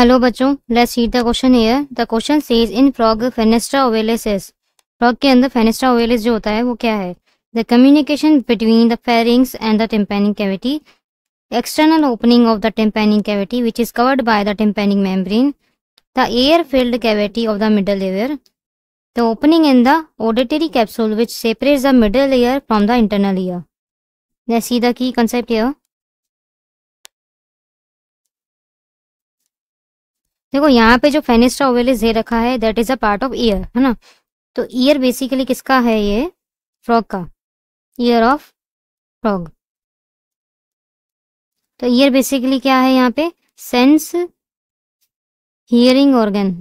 hello बच्चों let's seat the question ear the question says in frog fenestra ovalis frog के अंदर fenestra ovalis जो होता है वो क्या है the communication between the pharynx and the tympanic cavity external opening of the tympanic cavity which is covered by the tympanic membrane the air filled cavity of the middle ear the opening in the auditory capsule which separate the middle ear from the internal ear let's see the key concept ear देखो यहाँ पे जो fenestra ovalis दे रखा है that is a part of year है ना तो ईयर बेसिकली किसका है ये फ्रॉग का ईयर ऑफ फ्रॉग तो ईयर बेसिकली क्या है यहाँ पे sense hearing organ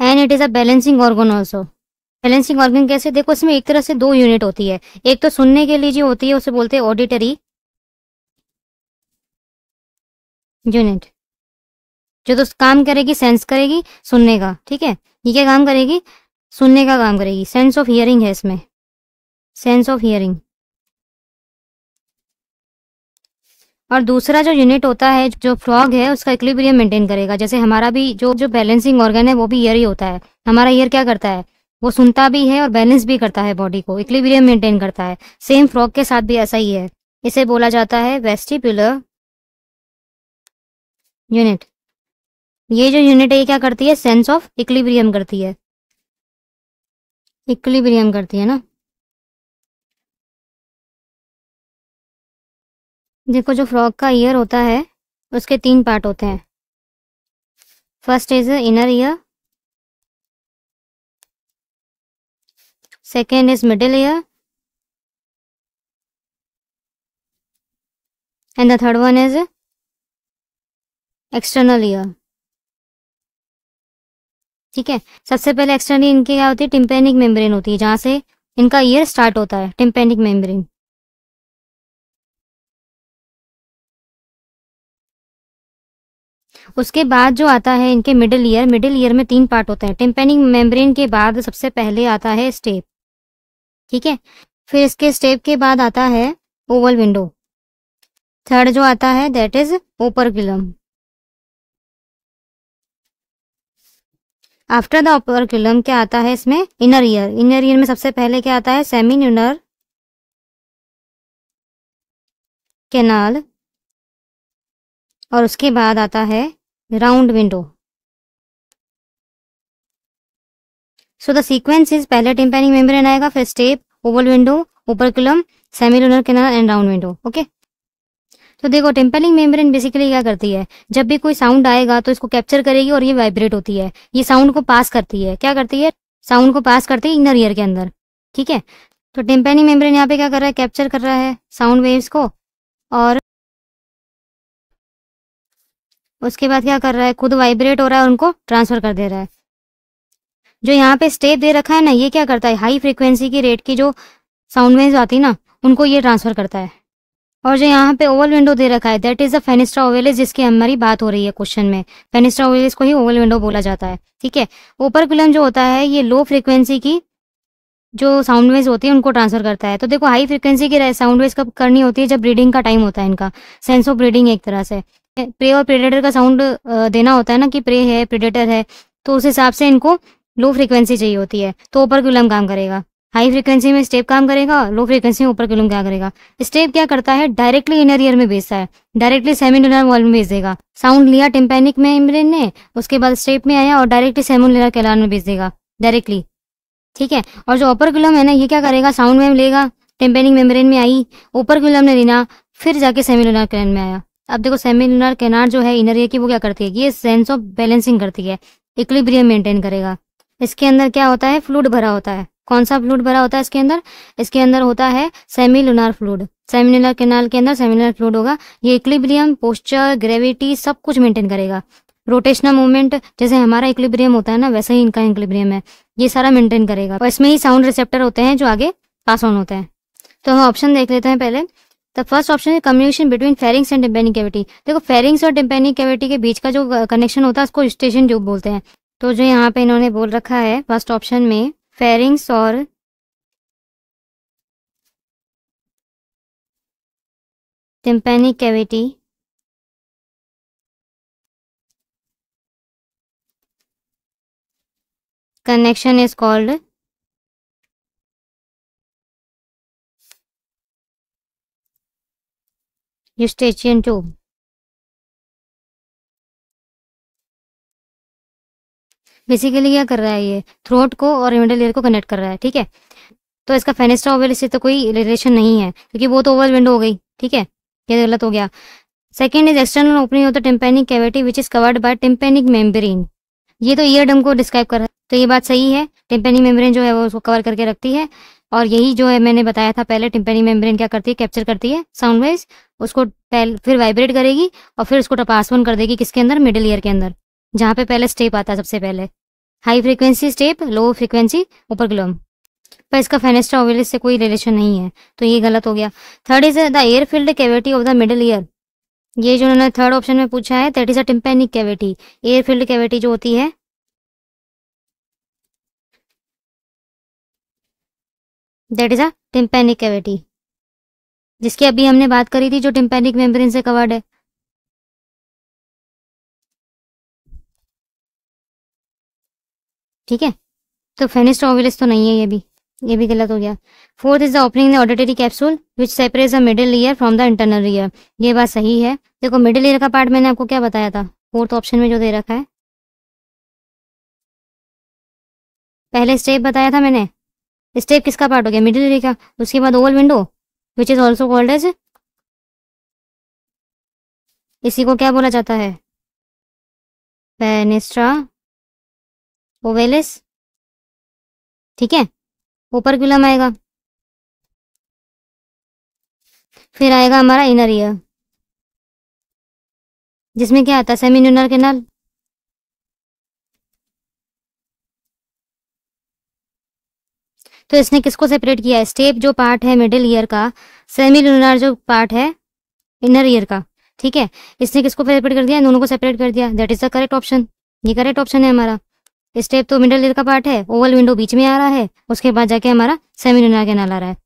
and it is a balancing organ also balancing organ कैसे देखो इसमें एक तरह से दो यूनिट होती है एक तो सुनने के लिए जो होती है उसे बोलते हैं ऑडिटरी यूनिट जो तो काम करेगी सेंस करेगी सुनने का ठीक है ये क्या काम करेगी सुनने का काम करेगी सेंस ऑफ हियरिंग है इसमें सेंस ऑफ हियरिंग और दूसरा जो यूनिट होता है जो फ्रॉग है उसका इक्विलिब्रियम मेंटेन करेगा जैसे हमारा भी जो जो बैलेंसिंग ऑर्गन है वो भी ईयर ही होता है हमारा ईयर क्या करता है वो सुनता भी है और बैलेंस भी करता है बॉडी को इक्विलिब्रियम मेंटेन करता है सेम फ्रॉग के साथ भी ऐसा ही है इसे बोला जाता है वेस्टिपुलर यूनिट ये जो यूनिट है ये क्या करती है सेंस ऑफ इक्लिब्रियम करती है इक्लिब्रियम करती है ना देखो जो फ्रॉग का ईयर होता है उसके तीन पार्ट होते हैं first is inner ear second is middle ear and the third one is external ear ठीक है सबसे पहले एक्सटर्नल इनके क्या होती है टिम्पेनिक मेम्ब्रेन होती है जहां से इनका ईयर स्टार्ट होता है टिम्पेनिक मेम्ब्रेन उसके बाद जो आता है इनके मिडिल ईयर मिडिल ईयर में तीन पार्ट होते हैं टिम्पेनिक मेम्ब्रेन के बाद सबसे पहले आता है स्टेप ठीक है फिर इसके स्टेप के बाद आता है ओवल विंडो थर्ड जो आता है दैट इज ओपर गिलम आफ्टर द ऑपरक्यूलम क्या आता है इसमें इनर ईयर इनर ईयर में सबसे पहले क्या आता है न्यूनर केनाल और उसके बाद आता है round window so the sequence is पहले टिम्पेनिक मेम्ब्रेन आएगा फिर stapes oval window operculum semilunar canal and round window okay तो देखो टेम्पलिंग मेम्ब्रेन बेसिकली क्या करती है जब भी कोई साउंड आएगा तो इसको कैप्चर करेगी और ये वाइब्रेट होती है ये साउंड को पास करती है क्या करती है साउंड को पास करती है इनर ईयर के अंदर ठीक है तो टेम्पेनिंग मेम्ब्रेन यहाँ पे क्या कर रहा है कैप्चर कर रहा है साउंड वेव्स को और उसके बाद क्या कर रहा है खुद वाइब्रेट हो रहा है उनको ट्रांसफर कर दे रहा है जो यहाँ पे स्टेप दे रखा है ना ये क्या करता है हाई फ्रिक्वेंसी की रेट की जो साउंड वेव्स आती है ना उनको ये ट्रांसफर करता है और जो यहाँ पे ओवल विंडो दे रखा है that is a fenestra ovalis जिसकी हमारी बात हो रही है क्वेश्चन में फेनिस्ट्रा ओवेलिस को ही ओवल विंडो बोला जाता है ठीक है ओपर कुलम जो होता है ये लो फ्रिक्वेंसी की जो साउंड वेव्स होती है उनको ट्रांसफर करता है तो देखो हाई फ्रिक्वेंसी की साउंड वेव्स कब करनी होती है जब ब्रीडिंग का टाइम होता है इनका सेंस ऑफ ब्रीडिंग एक तरह से प्रे और प्रेडेटर का साउंड देना होता है ना कि प्रे है प्रेडेटर है तो उस हिसाब से इनको लो फ्रिक्वेंसी चाहिए होती है तो ओपर कुलम काम करेगा हाई फ्रिक्वेंसी में स्टेप काम करेगा लो फ्रिक्वेंसी में ऊपर लूम क्या करेगा स्टेप क्या करता है डायरेक्टली इनर ईयर में भेजता है डायरेक्टली सेमिनुलर वॉल में भेज देगा साउंड लिया टिम्पेनिक में इमरिन ने उसके बाद स्टेप में आया और डायरेक्टली सेमिनुलर कैलान में भेज देगा डायरेक्टली ठीक है और जो अपर कुलम है ना ये क्या करेगा साउंड में लेगा टेम्पेनिक मेम्ब्रेन में आई ऊपर कुलम ने लेना फिर जाके सेमिनुलर कैलान में आया अब देखो सेमिनार कैनार जो है इनर ईयर की वो क्या करती है ये सेंस ऑफ बैलेंसिंग करती है इक्लिब्रियम मेंटेन करेगा इसके अंदर क्या होता है फ्लूड भरा होता है कौन सा फ्लूड भरा होता है इसके अंदर इसके अंदर होता है semi lunar fluid semilunar canal के अंदर सेमिनुलर फ्लूड होगा ये इक्लिब्रियम पोस्चर ग्रेविटी सब कुछ मेंटेन करेगा रोटेशनल मूवमेंट जैसे हमारा इक्लिब्रियम होता है ना वैसे ही इनका इक्लिब्रियम है ये सारा मेंटेन करेगा और इसमें ही साउंड रिसेप्टर होते हैं जो आगे पास ऑन होते हैं तो हम ऑप्शन देख लेते हैं पहले तो फर्स्ट ऑप्शन है communication between pharynx and tympanic cavity देखो फेरिंग्स और टिम्पेनिक कैविटी के बीच का जो कनेक्शन होता है उसको स्टेशन जो बोलते हैं तो जो यहाँ पे इन्होंने बोल रखा है फर्स्ट ऑप्शन में फेरिंग्स और tympanic cavity connection is called eustachian tube basically क्या कर रहा है ये थ्रोट को और मिडल ईयर को कनेक्ट कर रहा है ठीक है तो इसका फेनेस्टा ओवल से तो कोई रिलेशन नहीं है क्योंकि वो तो ओवल विंडो हो गई ठीक है ये गलत हो गया second is external opening of the tympanic cavity which is covered by tympanic membrane ये तो ईयर डम को डिस्क्राइब कर रहा है तो ये बात सही है टिम्पेनिक मेम्ब्रेन जो है वो उसको कवर करके रखती है और यही जो है मैंने बताया था पहले टिम्पेनिक मेम्ब्रेन क्या करती है कैप्चर करती है साउंड वाइज उसको फिर वाइब्रेट करेगी और फिर उसको टपासवन कर देगी किसके अंदर मिडिल ईयर के अंदर जहाँ पे पहले स्टेप आता है सबसे पहले high frequency stapes low frequency ऊपर ग्लोम पर इसका फेनेस्ट्रा ओवेलिस से कोई रिलेशन नहीं है तो ये गलत हो गया third is the air filled cavity of the middle ear ये जो उन्होंने थर्ड ऑप्शन में पूछा है that is a tympanic cavity air filled cavity जो होती है that is a tympanic cavity जिसकी अभी हमने बात करी थी जो टिम्पेनिक मेम्ब्रेन से कवर्ड है ठीक है तो फेनिस्ट ऑविलस तो नहीं है ये भी ये भी गलत हो गया fourth is the opening the auditory capsule which separate the middle ear from the internal ear ये बात सही है देखो मिडिल ईयर का पार्ट मैंने आपको क्या बताया था फोर्थ ऑप्शन में जो दे रखा है पहले स्टेप बताया था मैंने स्टेप किसका पार्ट हो गया मिडिल ईयर का उसके बाद oval window which is also called as इसी को क्या बोला जाता है पेनिस्ट्रा ओवेलिस ठीक है ऊपर क्यूलम आएगा फिर आएगा हमारा इनर ईयर जिसमें क्या आता है सेमी न्यूनर केनाल तो इसने किसको सेपरेट किया है स्टेप जो पार्ट है मिडिल ईयर का सेमी लूनर जो पार्ट है इनर ईयर का ठीक है इसने किसको सेपरेट कर दिया दोनों को सेपरेट कर दिया that is the correct option ये करेक्ट ऑप्शन है हमारा स्टेप तो मिडल लेयर का पार्ट है ओवल विंडो बीच में आ रहा है उसके बाद जाके हमारा सेमी लूनर कैनाल आ रहा है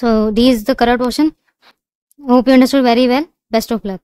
so D is the correct option hope you understood very well best of luck